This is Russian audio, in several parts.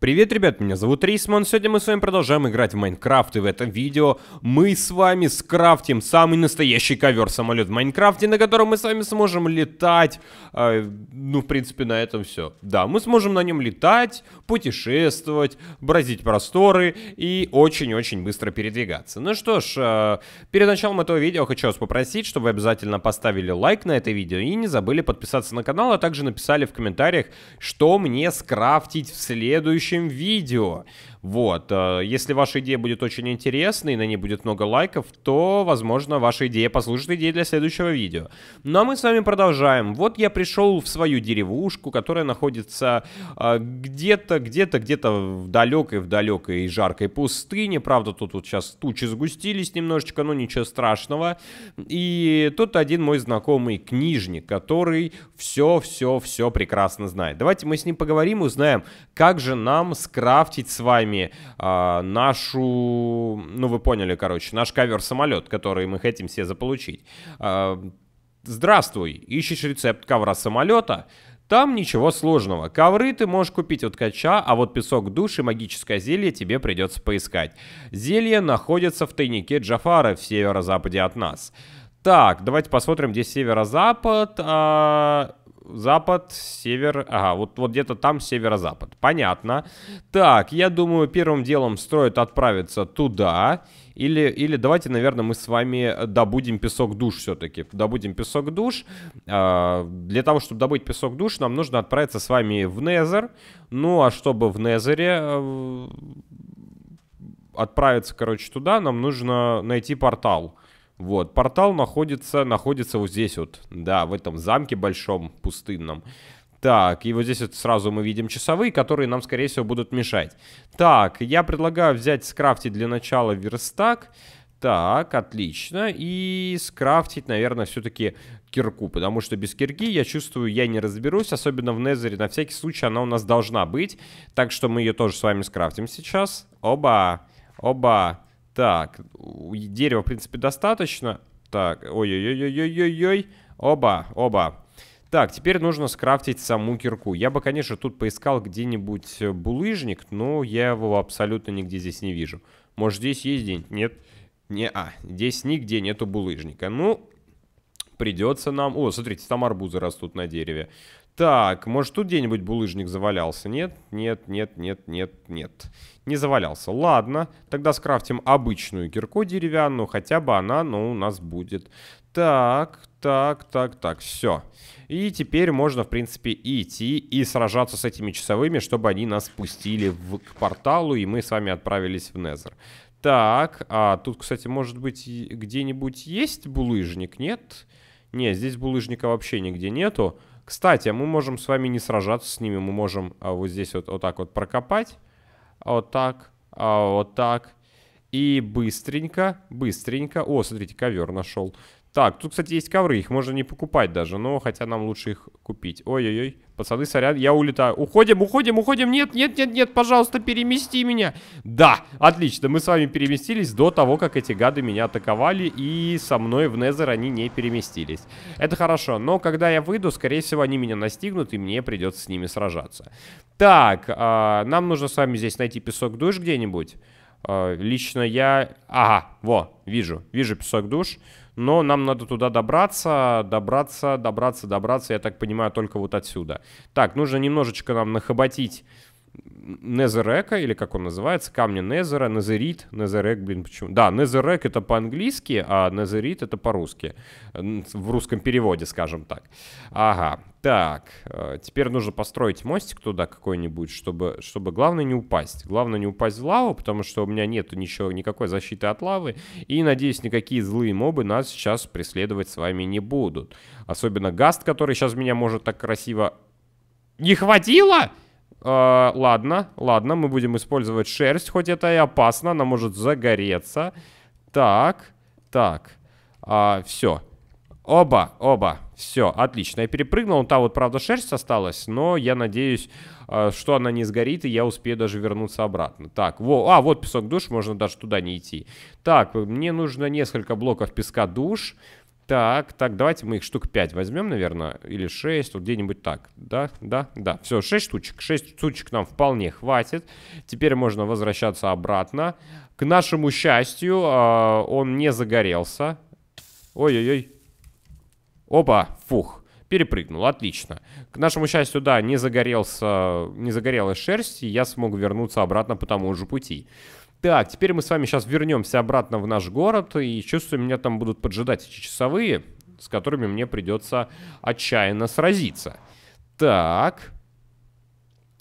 Привет, ребят, меня зовут Рисман, сегодня мы с вами продолжаем играть в Майнкрафт, и в этом видео мы с вами скрафтим самый настоящий ковер-самолет в Майнкрафте, на котором мы с вами сможем летать, э, ну, в принципе, на этом все. Да, мы сможем на нем летать, путешествовать, бразить просторы и очень-очень быстро передвигаться. Ну что ж, э, перед началом этого видео хочу вас попросить, чтобы вы обязательно поставили лайк на это видео и не забыли подписаться на канал, а также написали в комментариях, что мне скрафтить в следующем следующем видео. Вот. Э, если ваша идея будет очень интересной, на ней будет много лайков, то, возможно, ваша идея послужит идеей для следующего видео. Ну а мы с вами продолжаем. Вот я пришел в свою деревушку, которая находится э, где-то, где-то, где-то в далекой, в далекой и жаркой пустыне. Правда, тут вот сейчас тучи сгустились немножечко, но ничего страшного. И тут один мой знакомый книжник, который все-все-все прекрасно знает. Давайте мы с ним поговорим и узнаем, как же нам скрафтить с вами каверами э, а, нашу, ну вы поняли, короче, наш кавер-самолет, который мы хотим все заполучить. Э, здравствуй, ищешь рецепт ковра самолета? Там ничего сложного. Ковры ты можешь купить у ткача, а вот песок душ и магическое зелье тебе придется поискать. Зелье находится в тайнике Джафара в северо-западе от нас. Так, давайте посмотрим, где северо-запад. А запад, север, ага, вот, вот где-то там северо-запад. Понятно. Так, я думаю, первым делом строят отправиться туда. Или, или давайте, наверное, мы с вами добудем песок душ все-таки. Добудем песок душ. А, для того, чтобы добыть песок душ, нам нужно отправиться с вами в Незер. Ну, а чтобы в Незере э, отправиться, короче, туда, нам нужно найти портал. Вот, портал находится, находится вот здесь вот, да, в этом замке большом, пустынном. Так, и вот здесь вот сразу мы видим часовые, которые нам, скорее всего, будут мешать. Так, я предлагаю взять, скрафтить для начала верстак. Так, отлично. И скрафтить, наверное, все-таки кирку, потому что без кирки, я чувствую, я не разберусь, особенно в Незере, на всякий случай она у нас должна быть, так что мы ее тоже с вами скрафтим сейчас. Оба, оба. Так, дерева, в принципе, достаточно. Так, ой-ой-ой-ой-ой-ой. Оба, оба. Так, теперь нужно скрафтить саму кирку. Я бы, конечно, тут поискал где-нибудь э, булыжник, но я его абсолютно нигде здесь не вижу. Может, здесь есть день? Нет. Не, а, здесь нигде нету булыжника. Ну, придется нам... О, смотрите, там арбузы растут на дереве. Так, может тут где-нибудь булыжник завалялся? Нет, нет, нет, нет, нет, нет. Не завалялся. Ладно, тогда скрафтим обычную кирку деревянную, хотя бы она, ну, у нас будет. Так, так, так, так, все. И теперь можно, в принципе, идти и сражаться с этими часовыми, чтобы они нас пустили в, к порталу, и мы с вами отправились в Незер. Так, а тут, кстати, может быть, где-нибудь есть булыжник, нет? Нет, здесь булыжника вообще нигде нету. Кстати, мы можем с вами не сражаться с ними, мы можем а, вот здесь вот, вот так вот прокопать. А вот так, а, вот так. И быстренько, быстренько. О, смотрите, ковер нашел. Так, тут, кстати, есть ковры, их можно не покупать даже, но хотя нам лучше их купить. Ой-ой-ой, пацаны, сорян, я улетаю. Уходим, уходим, уходим, нет, нет, нет, нет, пожалуйста, перемести меня. Да, отлично, мы с вами переместились до того, как эти гады меня атаковали, и со мной в Незер они не переместились. Это хорошо, но когда я выйду, скорее всего, они меня настигнут, и мне придется с ними сражаться. Так, э, нам нужно с вами здесь найти песок душ где-нибудь. Э, лично я... Ага, во, вижу, вижу песок душ но нам надо туда добраться, добраться, добраться, добраться, я так понимаю, только вот отсюда. Так, нужно немножечко нам нахоботить Незерека, или как он называется, камня Незера, Незерит, Незерек, блин, почему? Да, Незерек это по-английски, а Незерит это по-русски, в русском переводе, скажем так. Ага, так, э, теперь нужно построить мостик туда какой-нибудь, чтобы, чтобы главное не упасть. Главное не упасть в лаву, потому что у меня нет ничего, никакой защиты от лавы. И, надеюсь, никакие злые мобы нас сейчас преследовать с вами не будут. Особенно Гаст, который сейчас меня может так красиво... Не хватило? Э, ладно, ладно, мы будем использовать шерсть, хоть это и опасно, она может загореться. Так, так, э, а, все. Оба, оба. Все, отлично. Я перепрыгнул. там вот, правда, шерсть осталась, но я надеюсь, э, что она не сгорит, и я успею даже вернуться обратно. Так, во, а, вот песок душ, можно даже туда не идти. Так, мне нужно несколько блоков песка душ. Так, так, давайте мы их штук 5 возьмем, наверное, или 6, вот где-нибудь так. Да, да, да. Все, 6 штучек. 6 штучек нам вполне хватит. Теперь можно возвращаться обратно. К нашему счастью, э, он не загорелся. Ой-ой-ой, Опа, фух, перепрыгнул, отлично. К нашему счастью, да, не, загорелся, не загорелась шерсть, и я смог вернуться обратно по тому же пути. Так, теперь мы с вами сейчас вернемся обратно в наш город, и чувствую, меня там будут поджидать эти часовые, с которыми мне придется отчаянно сразиться. Так,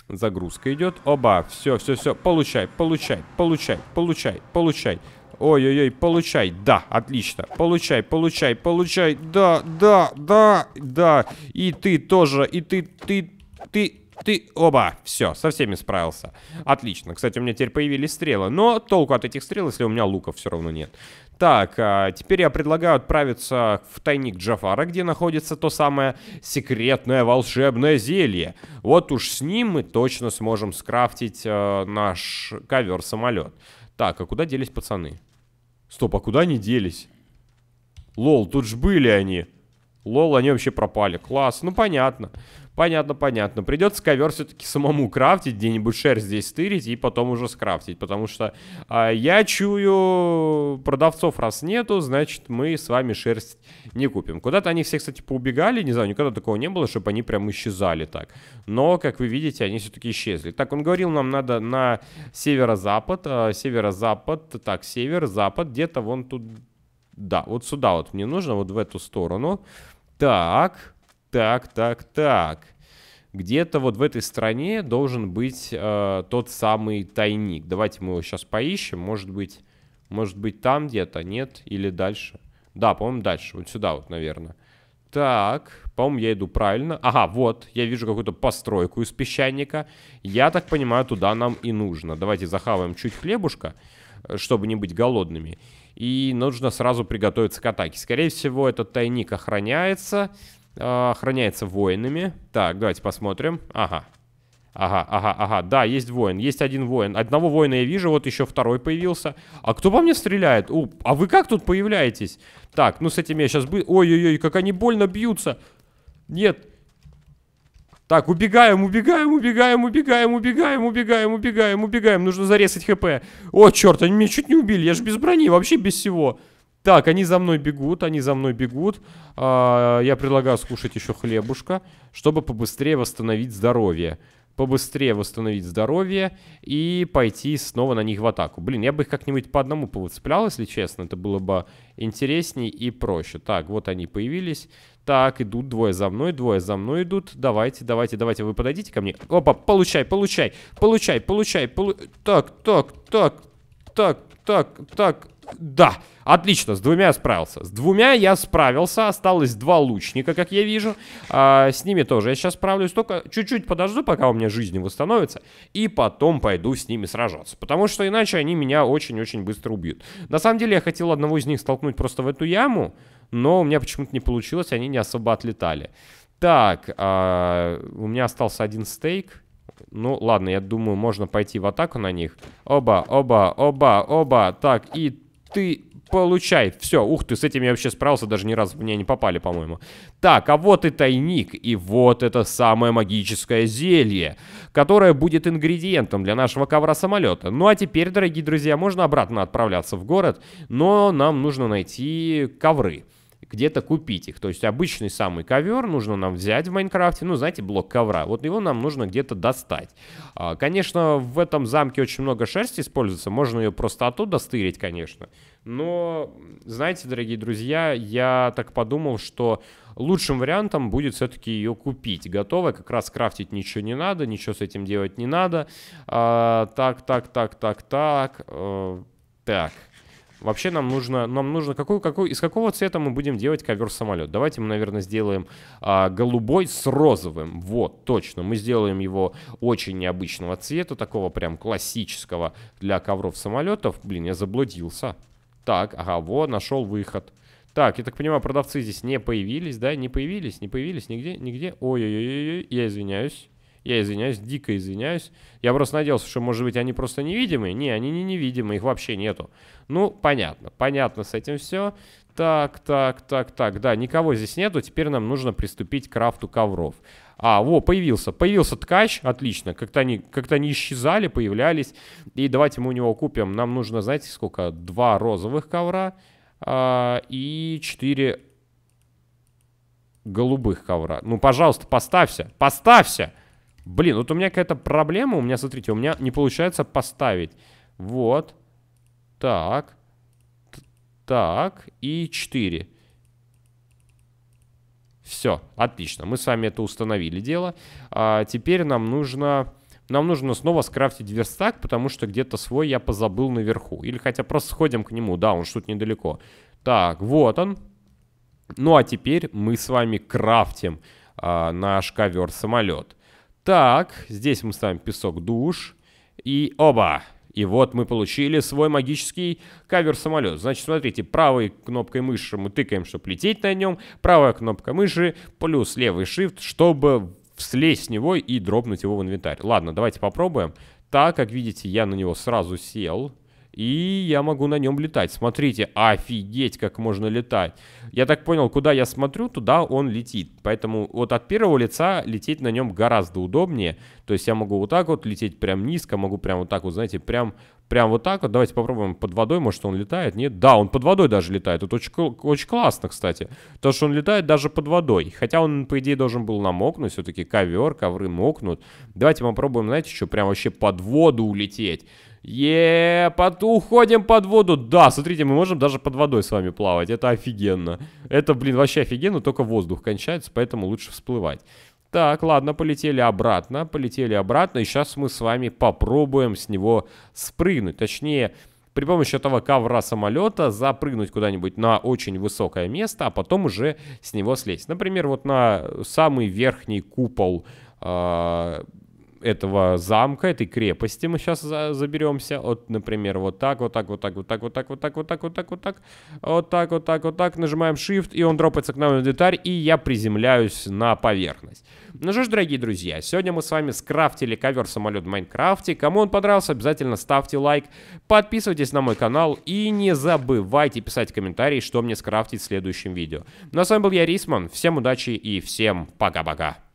загрузка идет. Оба, все, все, все, получай, получай, получай, получай, получай. Ой-ой-ой, получай. Да, отлично. Получай, получай, получай. Да, да, да, да. И ты тоже, и ты, ты, ты, ты... Оба, все, со всеми справился. Отлично. Кстати, у меня теперь появились стрелы. Но толку от этих стрел, если у меня луков все равно нет. Так, а, теперь я предлагаю отправиться в тайник Джафара, где находится то самое секретное волшебное зелье. Вот уж с ним мы точно сможем скрафтить э, наш ковер-самолет. Так, а куда делись пацаны? Стоп, а куда они делись? Лол, тут же были они. Лол, они вообще пропали. Класс, ну понятно. Понятно, понятно. Придется ковер все-таки самому крафтить, где-нибудь шерсть здесь стырить и потом уже скрафтить. Потому что э, я чую, продавцов раз нету, значит мы с вами шерсть не купим. Куда-то они все, кстати, поубегали, не знаю, никогда такого не было, чтобы они прям исчезали так. Но, как вы видите, они все-таки исчезли. Так, он говорил, нам надо на северо-запад, э, северо-запад, так, север-запад, где-то вон тут... Да, вот сюда вот мне нужно, вот в эту сторону. Так так, так, так. Где-то вот в этой стране должен быть э, тот самый тайник. Давайте мы его сейчас поищем. Может быть, может быть там где-то, нет? Или дальше? Да, по-моему, дальше. Вот сюда вот, наверное. Так, по-моему, я иду правильно. Ага, вот, я вижу какую-то постройку из песчаника. Я так понимаю, туда нам и нужно. Давайте захаваем чуть хлебушка, э, чтобы не быть голодными. И нужно сразу приготовиться к атаке. Скорее всего, этот тайник охраняется. А, охраняется воинами. Так, давайте посмотрим. Ага. Ага, ага, ага. Да, есть воин. Есть один воин. Одного воина я вижу, вот еще второй появился. А кто по мне стреляет? У, а вы как тут появляетесь? Так, ну с этими я сейчас... Бы... Ой-ой-ой, как они больно бьются. Нет. Так, убегаем, убегаем, убегаем, убегаем, убегаем, убегаем, убегаем, убегаем. Нужно зарезать хп. О, черт, они меня чуть не убили. Я же без брони, вообще без всего. Так, они за мной бегут, они за мной бегут. А, я предлагаю скушать еще хлебушка, чтобы побыстрее восстановить здоровье. Побыстрее восстановить здоровье и пойти снова на них в атаку. Блин, я бы их как-нибудь по одному повыцеплял, если честно. Это было бы интересней и проще. Так, вот они появились. Так, идут двое за мной, двое за мной идут. Давайте, давайте, давайте, вы подойдите ко мне. Опа, получай, получай, получай, получай, получай. Так, так, так, так, так, так. Да, отлично, с двумя я справился. С двумя я справился, осталось два лучника, как я вижу. А, с ними тоже я сейчас справлюсь, только чуть-чуть подожду, пока у меня жизнь восстановится, и потом пойду с ними сражаться. Потому что иначе они меня очень-очень быстро убьют. На самом деле я хотел одного из них столкнуть просто в эту яму, но у меня почему-то не получилось, они не особо отлетали. Так, а, у меня остался один стейк. Ну, ладно, я думаю, можно пойти в атаку на них. Оба, оба, оба, оба. Так, и ты получай. Все, ух ты, с этим я вообще справился, даже ни разу мне не попали, по-моему. Так, а вот и тайник, и вот это самое магическое зелье, которое будет ингредиентом для нашего ковра-самолета. Ну а теперь, дорогие друзья, можно обратно отправляться в город, но нам нужно найти ковры где-то купить их. То есть обычный самый ковер нужно нам взять в Майнкрафте, ну, знаете, блок ковра. Вот его нам нужно где-то достать. А, конечно, в этом замке очень много шерсти используется, можно ее просто оттуда стырить, конечно. Но, знаете, дорогие друзья, я так подумал, что лучшим вариантом будет все-таки ее купить. Готовая, как раз крафтить ничего не надо, ничего с этим делать не надо. А, так, так, так, так, так, э, так. Вообще нам нужно, нам нужно какой, какой, из какого цвета мы будем делать ковер-самолет? Давайте мы, наверное, сделаем а, голубой с розовым. Вот, точно. Мы сделаем его очень необычного цвета, такого прям классического для ковров самолетов. Блин, я заблудился. Так, ага, вот, нашел выход. Так, я так понимаю, продавцы здесь не появились, да? Не появились, не появились нигде, нигде. Ой-ой-ой, я извиняюсь. Я извиняюсь, дико извиняюсь. Я просто надеялся, что, может быть, они просто невидимые. Не, они не невидимые, их вообще нету. Ну, понятно, понятно с этим все. Так, так, так, так, да, никого здесь нету, теперь нам нужно приступить к крафту ковров. А, во, появился, появился ткач, отлично, как-то они, как то они исчезали, появлялись. И давайте мы у него купим, нам нужно, знаете, сколько? Два розовых ковра а, и четыре голубых ковра. Ну, пожалуйста, поставься, поставься! Блин, вот у меня какая-то проблема. У меня, смотрите, у меня не получается поставить. Вот. Так. Так. И 4. Все, отлично. Мы с вами это установили дело. А теперь нам нужно... Нам нужно снова скрафтить верстак, потому что где-то свой я позабыл наверху. Или хотя просто сходим к нему. Да, он тут недалеко. Так, вот он. Ну а теперь мы с вами крафтим а, наш ковер-самолет. Так, здесь мы ставим песок душ. И оба! И вот мы получили свой магический кавер-самолет. Значит, смотрите, правой кнопкой мыши мы тыкаем, чтобы лететь на нем. Правая кнопка мыши плюс левый shift, чтобы слезть с него и дропнуть его в инвентарь. Ладно, давайте попробуем. Так, как видите, я на него сразу сел. И я могу на нем летать. Смотрите, офигеть, как можно летать. Я так понял, куда я смотрю, туда он летит. Поэтому вот от первого лица лететь на нем гораздо удобнее. То есть я могу вот так вот лететь прям низко, могу прям вот так вот, знаете, прям, прям вот так вот. Давайте попробуем под водой, может он летает. Нет, да, он под водой даже летает. Это очень, очень классно, кстати. То, что он летает даже под водой. Хотя он, по идее, должен был намокнуть. Все-таки ковер, ковры мокнут. Давайте попробуем, знаете, что прям вообще под воду улететь. Е, под... уходим под воду. Да, смотрите, мы можем даже под водой с вами плавать. Это офигенно. Это, блин, вообще офигенно, только воздух кончается, поэтому лучше всплывать. Так, ладно, полетели обратно, полетели обратно, и сейчас мы с вами попробуем с него спрыгнуть. Точнее, при помощи этого ковра самолета запрыгнуть куда-нибудь на очень высокое место, а потом уже с него слезть. Например, вот на самый верхний купол э этого замка, этой крепости мы сейчас за, заберемся. Вот, например, вот так, вот так, вот так, вот так, вот так, вот так, вот так, вот так, вот так, вот так, вот так, вот так. Нажимаем Shift, и он дропается к нам в инвентарь, и я приземляюсь на поверхность. Ну что ж, дорогие друзья, сегодня мы с вами скрафтили ковер-самолет в Майнкрафте. Кому он понравился, обязательно ставьте лайк, подписывайтесь на мой канал и не забывайте писать комментарии, что мне скрафтить в следующем видео. Ну а с вами был я, Рисман. Всем удачи и всем пока-пока.